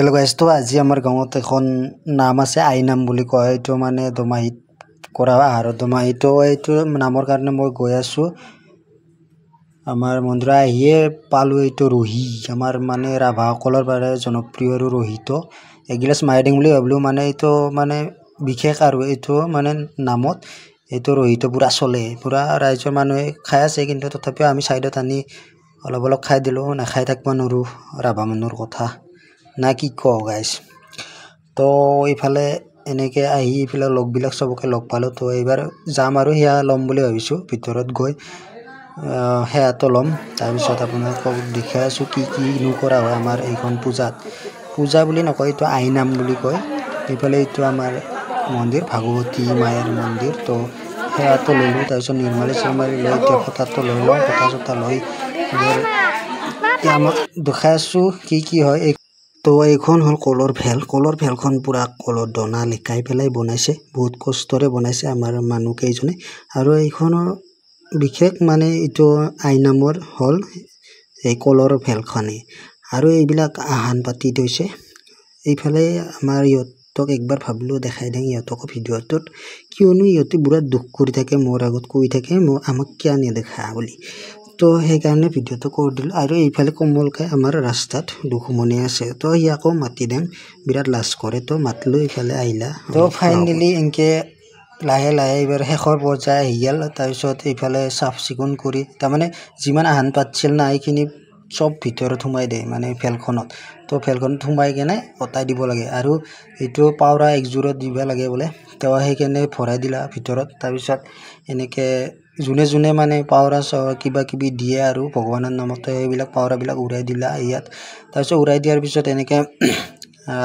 এলগাইজটো আজি আমাৰ গাঁৱত এখন নাম আছে আই নাম বুলি কয় এইটো মানে দুমাহিত কৰা আৰু দুমাহিতো এইটো নামৰ কাৰণে মই গৈ আছোঁ আমাৰ মন্দিৰ আহিয়ে পালোঁ এইটো ৰহি আমাৰ মানে ৰাভাসকলৰ বাবে জনপ্ৰিয় আৰু ৰহিটো এগিলাচ মাইডিং বুলি ভাবিলোঁ মানে এইটো মানে বিশেষ আৰু এইটো মানে নামত এইটো ৰহিটো পূৰা চলে পূৰা ৰাইজৰ মানুহে খাই আছে কিন্তু তথাপিও আমি ছাইডত আনি অলপ অলপ খাই দিলোঁ নাখাই থাকিব নোৱাৰোঁ ৰাভা মানুহৰ কথা না কি ক গাইজ তো এইফালে এনেকৈ আহি এইফালে লগবিলাক চবকে লগ পালোঁ তো এইবাৰ যাম আৰু সেয়া ল'ম বুলি ভাবিছোঁ ভিতৰত গৈ সেয়াতো ল'ম তাৰপিছত আপোনালোকক দেখাই আছোঁ কি কিনো কৰা হয় আমাৰ এইখন পূজাত পূজা বুলি নকয় এইটো আইনাম বুলি কয় এইফালে এইটো আমাৰ মন্দিৰ ভাগৱতী মায়ৰ মন্দিৰ তো সেয়াতো লৈ লওঁ তাৰপিছত নিৰ্মালী চিৰমালী লৈ এতিয়া কথাটো লৈ লওঁ কথা চথা লৈ আমাক দেখাই আছোঁ কি কি হয় এই তো এইখন হ'ল কলৰ ভেল কলৰ ভেলখন পূৰা কলৰ দনা লিকাই পেলাই বনাইছে বহুত কষ্টৰে বনাইছে আমাৰ মানুহকেইজনে আৰু এইখনৰ বিশেষ মানে এইটো আইনামৰ হ'ল এই কলৰ ভেলখনেই আৰু এইবিলাক আহান পাতি থৈছে এইফালে আমাৰ ইহঁতক একবাৰ ভাবিলোঁ দেখাই দিওঁ ইহঁতকো ভিডিঅ'টোত কিয়নো ইহঁতে বুঢ়া দুখ কৰি থাকে মোৰ আগত কৈ থাকে মই আমাক কিয় নেদেখা বুলি তো সেইকাৰণে ভিডিঅ'টো কৰি দিলোঁ আৰু এইফালে কমলকৈ আমাৰ ৰাস্তাত দুখুমণি আছে তো সি আকৌ মাতি দিম বিৰাট লাজ কৰে তো মাতিলোঁ এইফালে আহিলা তো ফাইনেলি এনেকৈ লাহে লাহে এইবাৰ শেষৰ পৰ্যায় আহি গ'ল তাৰপিছত এইফালে চাফ চিকুণ কৰি তাৰমানে যিমান আহান পাতিছিল না এইখিনি চব ভিতৰত সোমাই দিয়ে মানে ফেলখনত তো ফেলখনত সোমাই কেনে অতাই দিব লাগে আৰু এইটো পাৱৰা একযোৰত দিব লাগে বোলে তেওঁ সেইকাৰণে ভৰাই দিলা ভিতৰত তাৰপিছত এনেকৈ যোনে যোনে মানে পাৱৰা কিবা কিবি দিয়ে আৰু ভগৱানৰ নামতে এইবিলাক পাৱৰাবিলাক উৰাই দিলে ইয়াত তাৰপিছত উৰাই দিয়াৰ পিছত এনেকৈ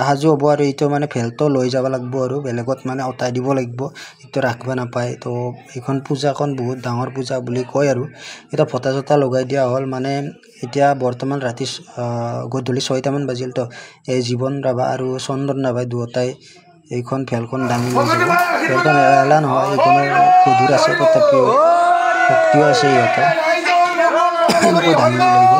সাজু হ'ব আৰু এইটো মানে ভেলটো লৈ যাব লাগিব আৰু বেলেগত মানে অতাই দিব লাগিব এইটো ৰাখিব নাপায় তো এইখন পূজাখন বহুত ডাঙৰ পূজা বুলি কয় আৰু এতিয়া ভতা চতা লগাই দিয়া হ'ল মানে এতিয়া বৰ্তমান ৰাতি গধূলি ছয়টামান বাজিল তো এই জীৱন ৰাভা আৰু চন্দন ৰাভাই দুয়োটাই এইখন খেলখন দাঙি লৈ যাব খেলখন এৰালা নহয় এইখনো গধুৰ আছে তথাপিও শক্তিও আছে ইহঁতে এনেকৈ দাঙি লাগিব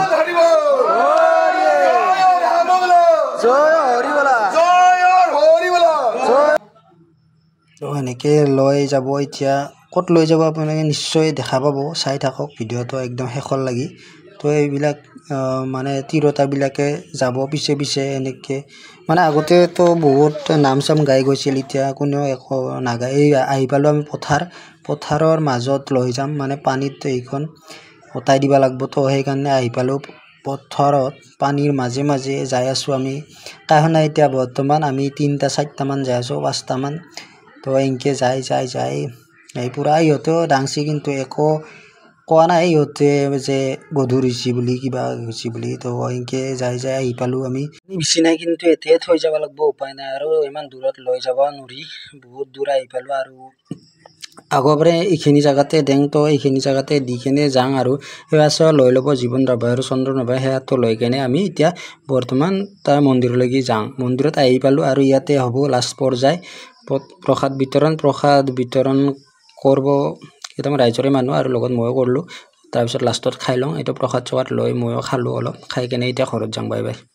এনেকৈ লৈ যাব এতিয়া ক'ত লৈ যাব আপোনালোকে নিশ্চয় দেখা পাব চাই থাকক ভিডিঅ'টো একদম শেষৰ লাগি তো এইবিলাক মানে তিৰোতাবিলাকে যাব পিছে পিছে এনেকৈ মানে আগতেতো বহুত নাম চাম গাই গৈছিল এতিয়া কোনেও একো নাগায় এই আহি পালোঁ আমি পথাৰ পথাৰৰ মাজত লৈ যাম মানে পানীত এইখন উটাই দিব লাগিব তো সেইকাৰণে আহি পালোঁ পথাৰত পানীৰ মাজে মাজে যাই আছোঁ আমি তাই নাই এতিয়া বৰ্তমান আমি তিনিটা চাৰিটামান যাই আছোঁ পাঁচটামান তো এনেকৈ যাই যাই যাই এই পূৰা ইহঁতেও ডাঙছি কিন্তু একো কোৱা নাই ইহঁতে যে গধুৰ হৈছে বুলি কিবা হৈছে বুলি তো এনেকে যাই যাই আহি পালোঁ আমি বেছি নাই কিন্তু এতিয়া থৈ যাব লাগিব উপায় নাই আৰু ইমান দূৰত লৈ যাব নোৱাৰি বহুত দূৰ আহি পালোঁ আৰু আগৰ পৰাই এইখিনি জেগাতে দেং তো এইখিনি জেগাতে দি কেনে যাওঁ আৰু সেয়া চেৱা লৈ ল'ব জীৱন ৰভাই আৰু চন্দ্ৰ নভাই সেয়াতো লৈ কেনে আমি এতিয়া বৰ্তমান তাৰ মন্দিৰলৈকে যাওঁ মন্দিৰত আহি পালোঁ আৰু ইয়াতে হ'ব লাষ্ট পৰ্যায় প্ৰসাদ বিতৰণ প্ৰসাদ বিতৰণ কৰিব এতিয়া মই ৰাইজৰে মানুহ আৰু লগত ময়ো কৰিলোঁ তাৰপিছত লাষ্টত খাই লওঁ এইটো প্ৰসাদ চকাত লৈ ময়ো খালোঁ অলপ খাই কেনে এতিয়া ঘৰত যাম বাই বাই